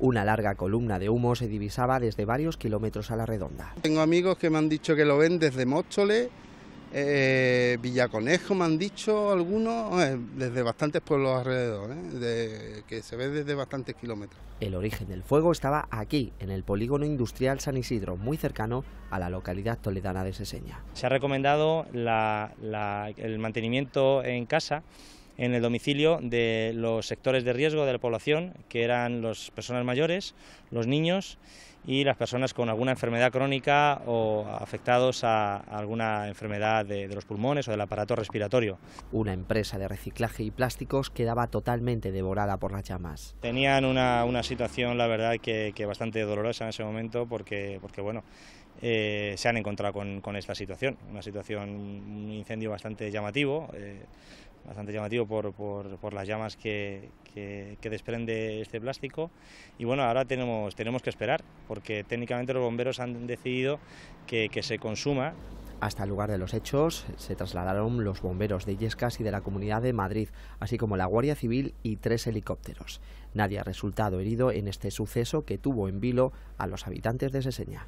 Una larga columna de humo se divisaba desde varios kilómetros a la redonda. Tengo amigos que me han dicho que lo ven desde Móstoles, eh, Villaconejo me han dicho algunos, eh, desde bastantes pueblos alrededor, eh, que se ve desde bastantes kilómetros. El origen del fuego estaba aquí, en el polígono industrial San Isidro, muy cercano a la localidad toledana de Seseña. Se ha recomendado el mantenimiento en casa en el domicilio de los sectores de riesgo de la población, que eran las personas mayores, los niños y las personas con alguna enfermedad crónica o afectados a alguna enfermedad de, los pulmones o del aparato respiratorio. Una empresa de reciclaje y plásticos quedaba totalmente devorada por las llamas. Tenían una, una situación, la verdad, que, bastante dolorosa en ese momento porque, porque bueno, eh, se han encontrado con, con, esta situación, una situación, un incendio bastante llamativo. Eh, bastante llamativo por, las llamas que, desprende este plástico. Y bueno, ahora tenemos, tenemos que esperar, porque técnicamente los bomberos han decidido que, se consuma. Hasta el lugar de los hechos se trasladaron los bomberos de Yescas y de la Comunidad de Madrid, así como la Guardia Civil y tres helicópteros. Nadie ha resultado herido en este suceso que tuvo en vilo a los habitantes de Seseña.